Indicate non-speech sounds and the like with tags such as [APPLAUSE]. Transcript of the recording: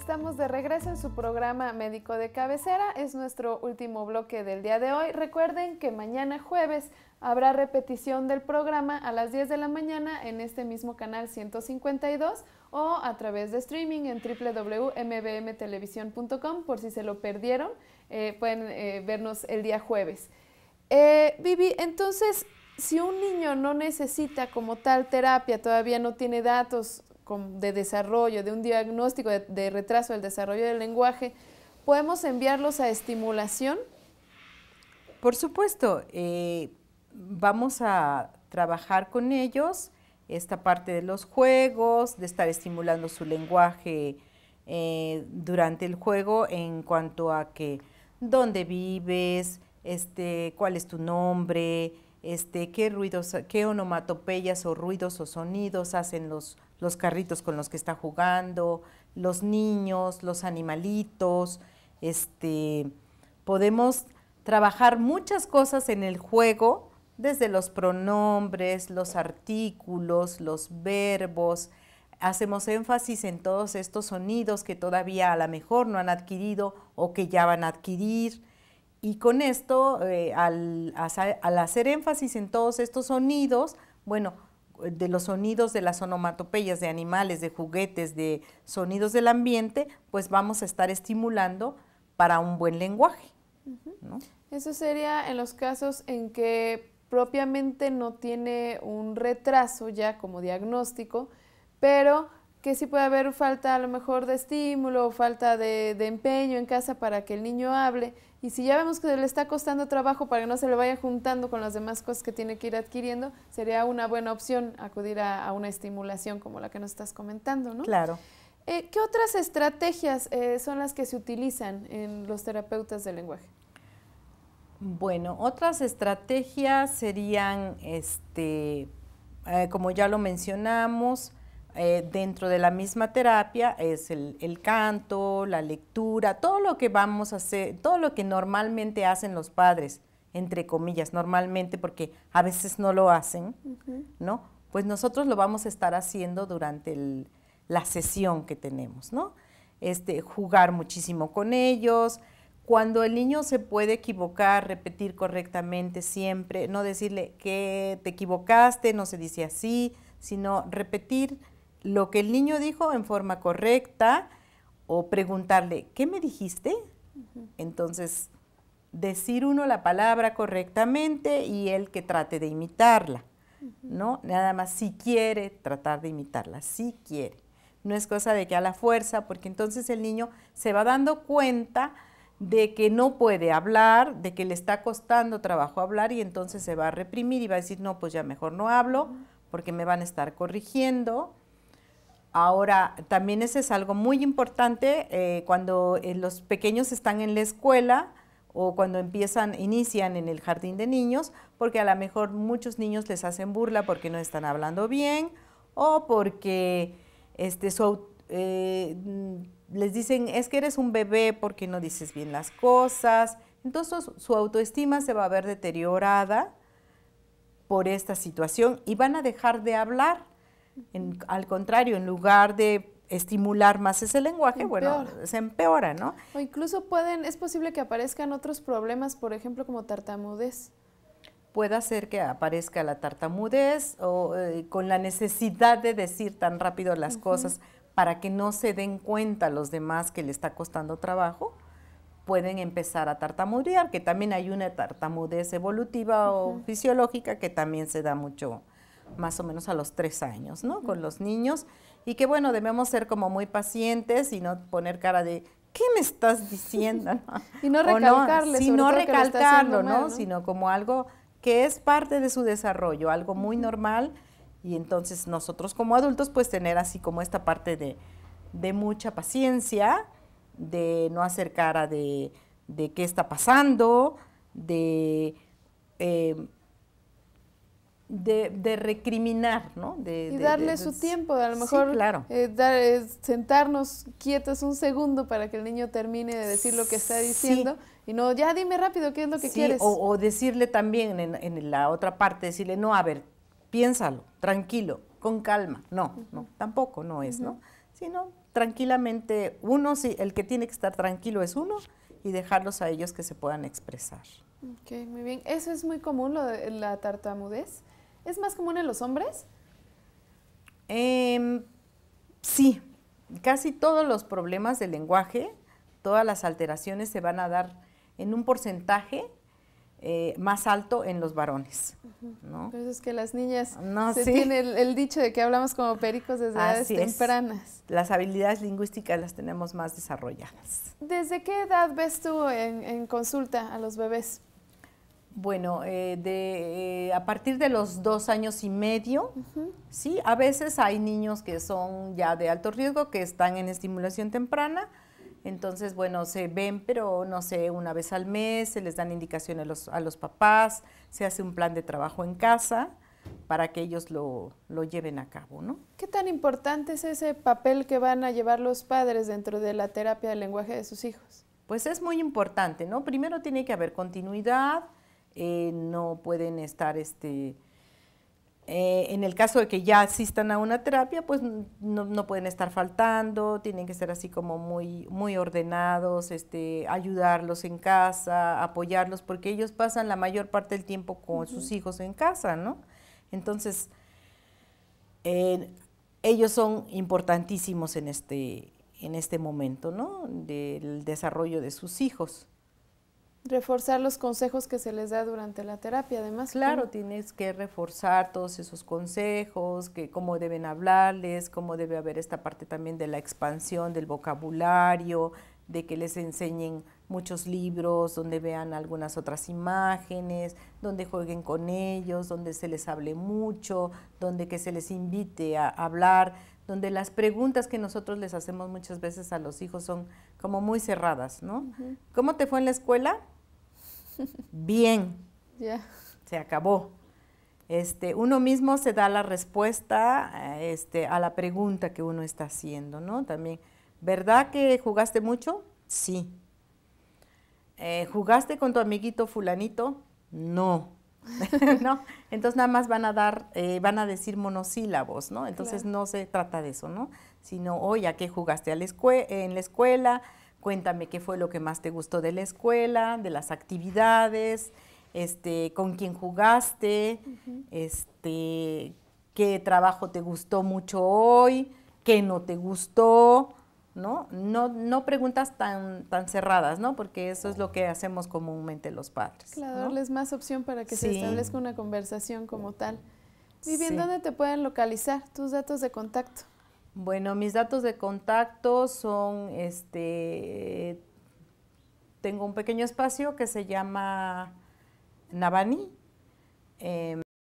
Estamos de regreso en su programa Médico de Cabecera. Es nuestro último bloque del día de hoy. Recuerden que mañana jueves habrá repetición del programa a las 10 de la mañana en este mismo canal 152 o a través de streaming en www.mbmtelevisión.com por si se lo perdieron. Eh, pueden eh, vernos el día jueves. Eh, Vivi, entonces, si un niño no necesita como tal terapia, todavía no tiene datos, de desarrollo, de un diagnóstico de, retraso del desarrollo del lenguaje, ¿podemos enviarlos a estimulación? Por supuesto, eh, vamos a trabajar con ellos esta parte de los juegos, de estar estimulando su lenguaje eh, durante el juego en cuanto a que dónde vives, este, cuál es tu nombre, este, qué ruidos, qué onomatopeyas o ruidos o sonidos hacen los, carritos con los que está jugando, los niños, los animalitos, este, podemos trabajar muchas cosas en el juego, desde los pronombres, los artículos, los verbos, hacemos énfasis en todos estos sonidos que todavía a lo mejor no han adquirido o que ya van a adquirir, y con esto, eh, al, hacer énfasis en todos estos sonidos, bueno, de los sonidos de las onomatopeyas, de animales, de juguetes, de sonidos del ambiente, pues vamos a estar estimulando para un buen lenguaje. Eso sería en los casos en que propiamente no tiene un retraso ya como diagnóstico, pero que sí puede haber falta a lo mejor de estímulo o falta de, empeño en casa para que el niño hable. Y si ya vemos que le está costando trabajo para que no se le vaya juntando con las demás cosas que tiene que ir adquiriendo, sería una buena opción acudir a, una estimulación como la que nos estás comentando, ¿no? Claro. Eh, ¿Qué otras estrategias eh, son las que se utilizan en los terapeutas del lenguaje? Bueno, otras estrategias serían, este, eh, como ya lo mencionamos, eh, dentro de la misma terapia es el, canto, la lectura, todo lo que vamos a hacer, todo lo que normalmente hacen los padres, entre comillas, normalmente, porque a veces no lo hacen, ¿no? Pues nosotros lo vamos a estar haciendo durante la sesión que tenemos, ¿no? Este, jugar muchísimo con ellos, cuando el niño se puede equivocar, repetir correctamente siempre, no decirle que te equivocaste, no se dice así, sino repetir lo que el niño dijo en forma correcta o preguntarle, ¿qué me dijiste? Entonces, decir uno la palabra correctamente y él que trate de imitarla, ¿no? Nada más si quiere tratar de imitarla, si quiere. No es cosa de que a la fuerza, porque entonces el niño se va dando cuenta de que no puede hablar, de que le está costando trabajo hablar y entonces se va a reprimir y va a decir, no, pues ya mejor no hablo porque me van a estar corrigiendo Ahora, también eso es algo muy importante eh, cuando eh, los pequeños están en la escuela o cuando empiezan, inician en el jardín de niños, porque a lo mejor muchos niños les hacen burla porque no están hablando bien o porque este, eh, les dicen, es que eres un bebé porque no dices bien las cosas. Entonces su autoestima se va a ver deteriorada por esta situación y van a dejar de hablar al contrario, en lugar de estimular más ese lenguaje, bueno, se empeora, ¿no? O incluso pueden, es posible que aparezcan otros problemas, por ejemplo, como tartamudez. Puede ser que aparezca la tartamudez o eh, con la necesidad de decir tan rápido las cosas para que no se den cuenta los demás que le está costando trabajo, pueden empezar a tartamudear, que también hay una tartamudez evolutiva o fisiológica que también se da mucho más o menos a los tres años, ¿no? Con los niños. Y que bueno, debemos ser como muy pacientes y no poner cara de, ¿qué me estás [LAUGHS] diciendo? y no recalcarle. No, no recalcarlo, ¿no? Sino como algo que es parte de su desarrollo, algo muy normal. Y entonces nosotros como adultos, pues tener así como esta parte de, de mucha paciencia, de no hacer cara de, de qué está pasando, de... Eh, de, de, recriminar, ¿no? De, y darle su tiempo, a lo mejor claro. Eh, eh, sentarnos quietos un segundo para que el niño termine de decir lo que está diciendo y no, ya dime rápido qué es lo que quieres. O, decirle también en, la otra parte, decirle, no, a ver, piénsalo, tranquilo, con calma. No, no, tampoco no es, ¿no? Sino tranquilamente, uno, si el que tiene que estar tranquilo es uno y dejarlos a ellos que se puedan expresar. Ok, muy bien. Eso es muy común, lo de la tartamudez. ¿Es más común en los hombres? Em, sí, casi todos los problemas del lenguaje, todas las alteraciones se van a dar en un porcentaje eh, más alto en los varones. ¿no? es que las niñas no, el, dicho de que hablamos como pericos desde edades tempranas. Las habilidades lingüísticas las tenemos más desarrolladas. ¿Desde qué edad ves tú en consulta a los bebés? Bueno, eh, eh, a partir de los dos años y medio, sí, a veces hay niños que son ya de alto riesgo, que están en estimulación temprana, entonces, bueno, se ven, pero no sé, una vez al mes, se les dan indicaciones a los, a los papás, se hace un plan de trabajo en casa para que ellos lo, lo, lleven a cabo, ¿no? ¿Qué tan importante es ese papel que van a llevar los padres dentro de la terapia del lenguaje de sus hijos? Pues es muy importante, ¿no? Primero tiene que haber continuidad, eh, no pueden estar, este, eh, en el caso de que ya asistan a una terapia, pues no, pueden estar faltando, tienen que ser así como muy, muy ordenados, este, ayudarlos en casa, apoyarlos, porque ellos pasan la mayor parte del tiempo con sus hijos en casa, ¿no? Entonces, ellos son importantísimos en este, en este momento, ¿no? Del desarrollo de sus hijos. Reforzar los consejos que se les da durante la terapia, además. Claro, tienes que reforzar todos esos consejos, que cómo deben hablarles, cómo debe haber esta parte también de la expansión del vocabulario, de que les enseñen muchos libros, donde vean algunas otras imágenes, donde jueguen con ellos, donde se les hable mucho, donde que se les invite a hablar, donde las preguntas que nosotros les hacemos muchas veces a los hijos son como muy cerradas, ¿no? ¿Cómo te fue en la escuela? Bien. ya Se acabó. Este, uno mismo se da la respuesta este, a la pregunta que uno está haciendo, ¿no? También, ¿verdad que jugaste mucho? Sí. Eh, ¿jugaste con tu amiguito fulanito? [LAUGHS] No. Entonces nada más van a dar, eh, van a decir monosílabos, ¿no? Entonces no se trata de eso, ¿no? Sino, oye, ¿a qué jugaste a en la escuela? Cuéntame qué fue lo que más te gustó de la escuela, de las actividades, este, con quién jugaste, este, qué trabajo te gustó mucho hoy, qué no te gustó, ¿no? No, no preguntas tan, tan cerradas, ¿no? Porque eso es lo que hacemos comúnmente los padres. Claro, darles más opción para que se establezca una conversación como tal. Y ¿dónde te pueden localizar tus datos de contacto? Bueno, mis datos de contacto son, este, tengo un pequeño espacio que se llama Navani. Em,